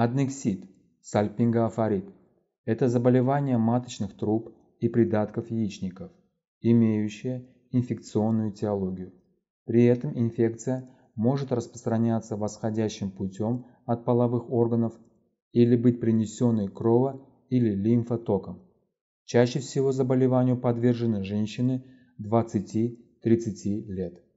Аднексит, сальпингоафорит – это заболевание маточных труб и придатков яичников, имеющее инфекционную теологию. При этом инфекция может распространяться восходящим путем от половых органов или быть принесенной крово- или лимфотоком. Чаще всего заболеванию подвержены женщины 20-30 лет.